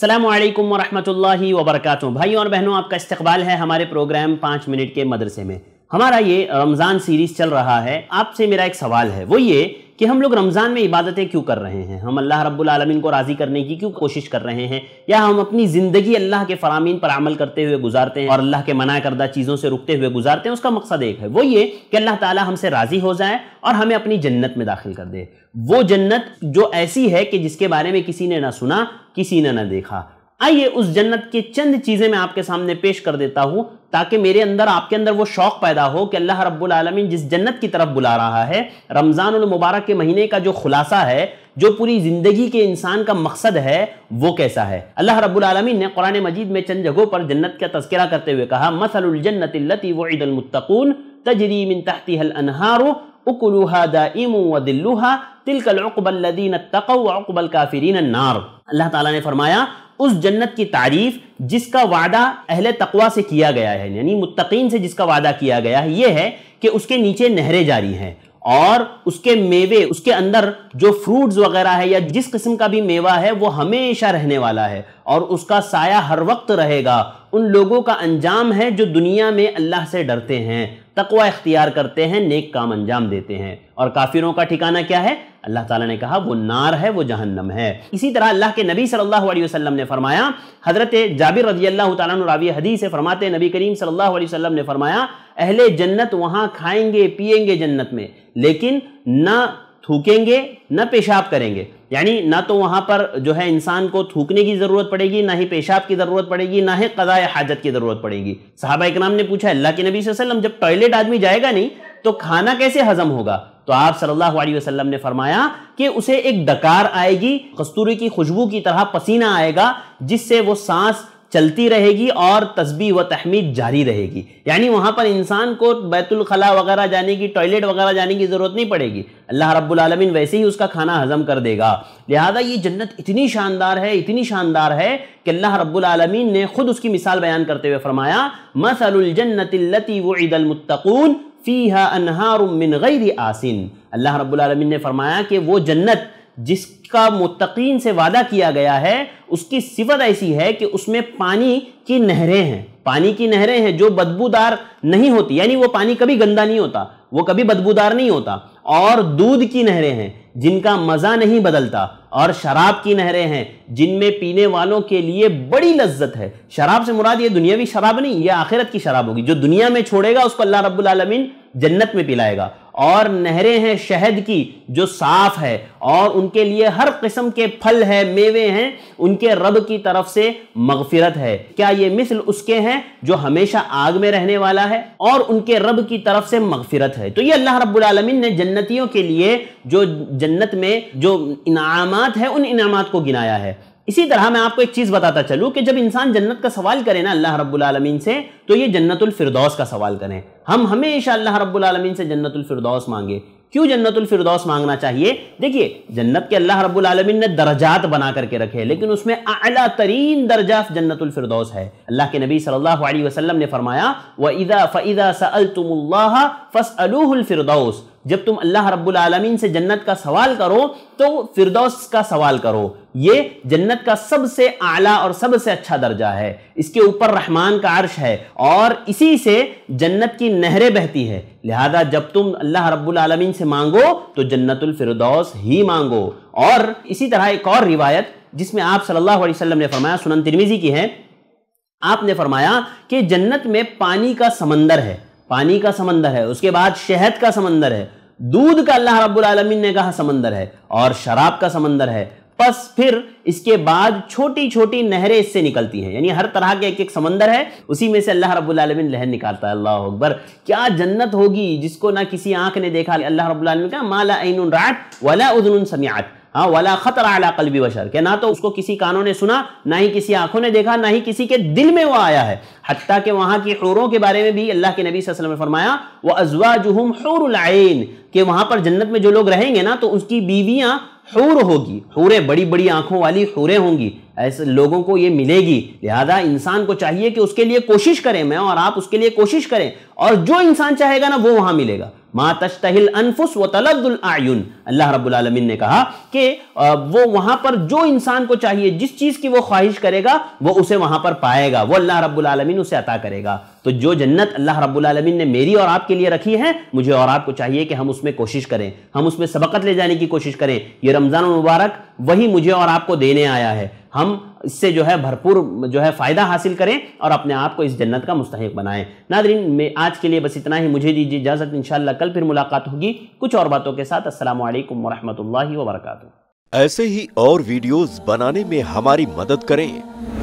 असलकम वरहमल वबरक भाइयों और बहनों आपका इस्तकबाल है हमारे प्रोग्राम पाँच मिनट के मदरसे में हमारा ये रमज़ान सीरीज़ चल रहा है आपसे मेरा एक सवाल है वो ये कि हम लोग रमज़ान में इबादतें क्यों कर रहे हैं हम अल्लाह रब्बुल रबालमीन को राज़ी करने की क्यों कोशिश कर रहे हैं या हम अपनी ज़िंदगी अल्लाह के फरामीन पर अमल करते हुए गुजारते हैं और अल्लाह के मना करदा चीज़ों से रुकते हुए गुजारते हैं उसका मकसद एक है वो ये कि अल्लाह ताला हमसे राज़ी हो जाए और हमें अपनी जन्नत में दाखिल कर दे वो जन्नत जो ऐसी है कि जिसके बारे में किसी ने ना सुना किसी ने ना देखा आइए उस जन्नत की चंद चीजें मैं आपके सामने पेश कर देता हूं ताकि मेरे अंदर आपके अंदर वो शौक पैदा हो कि अल्लाह रब्बुल आलमीन जिस जन्नत की तरफ बुला रहा है रमजान उल मुबारक के महीने का जो खुलासा है जो पूरी ज़िंदगी के इंसान का मकसद है वो कैसा है अल्लाह रब्बुल आलमीन ने कुरान मजीद में चंद जगहों पर जन्नत का तस्करा करते हुए कहा मसलजन्नतलती वईदलमतकून तजरी मिन तहती हल अनहारो उकलूहा दाइम व दिल्लुहा तिलकल अकबल तकबल काफरीन नार अल्लाह ताला ने फरमाया उस जन्नत की तारीफ जिसका वादा अहले तकवा से किया गया है यानी मुतकीन से जिसका वादा किया गया है यह है कि उसके नीचे नहरें जारी हैं और उसके मेवे उसके अंदर जो फ्रूट्स वगैरह है या जिस किस्म का भी मेवा है वो हमेशा रहने वाला है और उसका साया हर वक्त रहेगा उन लोगों का अंजाम है जो दुनिया में अल्लाह से डरते हैं तकवा इख्तियार करते हैं नेक काम अंजाम देते हैं और काफिरों का ठिकाना क्या है अल्लाह ताला ने कहा वो नार है वो जहन्नम है इसी तरह अल्लाह के नबी सल्लल्लाहु अलैहि वसल्लम ने फरमाया हज़रत जाबिर रजी अल्लाह तरावी हदीस फरमाते नबी करीम सल्लल्लाहु अलैहि वसल्लम ने फरमाया अहले जन्नत वहाँ खाएंगे पियेंगे जन्नत में लेकिन ना थूकेंगे ना पेशाब करेंगे यानी ना तो वहाँ पर जो है इंसान को थूकने की ज़रूरत पड़ेगी ना ही पेशाब की ज़रूरत पड़ेगी ना ही कदाए हाजत की ज़रूरत पड़ेगी साहबा इक्राम ने पूछा अल्लाह के नबी वसल्लम जब टॉयलेट आदमी जाएगा नहीं तो खाना कैसे हजम होगा तो आप सल्लल्लाहु अलैहि वसल्लम ने फरमाया कि उसे एक डकार आएगी कस्तूरी की खुशबू की तरह पसीना आएगा जिससे वो सांस चलती रहेगी और तस्बी व तहमीद जारी रहेगी यानी वहाँ पर इंसान को बैतुलखला वगैरह जाने की टॉयलेट वगैरह जाने की ज़रूरत नहीं पड़ेगी अल्लाह रब्बुल आलमीन वैसे ही उसका खाना हजम कर देगा लिहाजा ये जन्नत इतनी शानदार है इतनी शानदार है कि अल्लाह रब्बुल आलमीन ने खुद उसकी मिसाल बयान करते हुए फरमाया मसलजन्नतलती वईदलमतकून फ़ी अनहार मिन गैर आसिन अल्लाह रब्बुल आलमीन ने फरमाया कि वो जन्नत जिसका मुतकीन से वादा किया गया है उसकी सिफत ऐसी है कि उसमें पानी की नहरें हैं पानी की नहरें हैं जो बदबूदार नहीं होती यानी वो पानी कभी गंदा नहीं होता वो कभी बदबूदार नहीं होता और दूध की नहरें हैं जिनका मज़ा नहीं बदलता और शराब की नहरें हैं जिनमें पीने वालों के लिए बड़ी लज्जत है शराब से मुराद ये दुनियावी शराब नहीं ये आखिरत की शराब होगी जो दुनिया में छोड़ेगा उसको अल्लाह रब्बुल आलमीन जन्नत में पिलाएगा और नहरें हैं शहद की जो साफ है और उनके लिए हर किस्म के फल है मेवे हैं उनके रब की तरफ से मगफिरत है क्या ये मिसल उसके हैं जो हमेशा आग में रहने वाला है और उनके रब की तरफ से मगफिरत है तो ये अल्लाह रब्बुल आलमीन ने जन्नतियों के लिए जो जन्नत में जो इनामत है उन इनामात को गिनाया है इसी तरह मैं आपको एक चीज़ बताता चलूं कि जब इंसान जन्नत का सवाल करे ना अल्लाह रब्बुल से तो ये जन्नतुल फिरदौस का सवाल करें हम हमेशा अल्लाह रब्बुल से जन्नतुल फिरदौस मांगे क्यों जन्नतुल फिरदौस मांगना चाहिए देखिए जन्नत के अल्लाह रब्बुल आलमीन ने दर्जात बना करके रखे लेकिन उसमें अला तरीन दर्जा जन्नतुल फिरदौस है अल्लाह के नबी सल्लल्लाहु अलैहि वसल्लम ने फरमाया व इदा फ़िदा सअलतुमुल्लाह फ़सअलूहुल फिरदौस जब तुम अल्लाह रब्बुल आलमीन से जन्नत का सवाल करो तो फिरदौस का सवाल करो ये जन्नत का सबसे आला और सबसे अच्छा दर्जा है इसके ऊपर रहमान का अर्श है और इसी से जन्नत की नहरें बहती है लिहाजा जब तुम अल्लाह रब्बुल आलमीन से मांगो तो जन्नतुल फिरदौस ही मांगो और इसी तरह एक और रिवायत जिसमें आप सल्लल्लाहु अलैहि वसल्लम ने फरमाया सुनन तिरमिजी की है आपने फरमाया कि जन्नत में पानी का समंदर है पानी का समंदर है उसके बाद शहद का समंदर है दूध का अल्लाह रब्बुल आलमीन ने कहा समंदर है और शराब का समंदर है बस फिर इसके बाद छोटी छोटी नहरें इससे निकलती हैं यानी हर तरह के एक एक समंदर है उसी में से अल्लाह रब्बुल आलमीन लहर निकालता है अल्लाह अकबर क्या जन्नत होगी जिसको ना किसी आंख ने देखा अल्लाह रब्बुल आलमीन का माला रात वला उदन समियात हाँ वाला खतर आला भी बशर के ना तो उसको किसी कानों ने सुना ना ही किसी आंखों ने देखा ना ही किसी के दिल में वो आया है हती कि वहाँ की हूरों के बारे में भी अल्लाह के नबी वसल्लम ने फरमाया वह अजवा जुहम हूरन के वहाँ पर जन्नत में जो लोग रहेंगे ना तो उसकी बीवियाँ हूर होगी हूरें बड़ी बड़ी आंखों वाली हूरें होंगी ऐसे लोगों को ये मिलेगी लिहाजा इंसान को चाहिए कि उसके लिए कोशिश करें मैं और आप उसके लिए कोशिश करें और जो इंसान चाहेगा ना वो वहाँ मिलेगा मा तश्तहिल अनफुस व तलबुल आयुन अल्लाह रबालमीन ने कहा कि वो वहां पर जो इंसान को चाहिए जिस चीज़ की वो ख्वाहिश करेगा वो उसे वहां पर पाएगा वो अल्लाह रबालमीन उसे अता करेगा तो जो जन्नत अल्लाह रबालमीन ने मेरी और आपके लिए रखी है मुझे और आपको चाहिए कि हम उसमें कोशिश करें हम उसमें सबकत ले जाने की कोशिश करें यह रमज़ान मुबारक वही मुझे और आपको देने आया है हम इससे जो है भरपूर जो है फ़ायदा हासिल करें और अपने आप को इस जन्नत का मुस्तक बनाएं नादरीन में आज के लिए बस इतना ही मुझे दीजिए इजाज़त इन कल फिर मुलाकात होगी कुछ और बातों के साथ असल वरहमल वर्क ऐसे ही और वीडियोज़ बनाने में हमारी मदद करें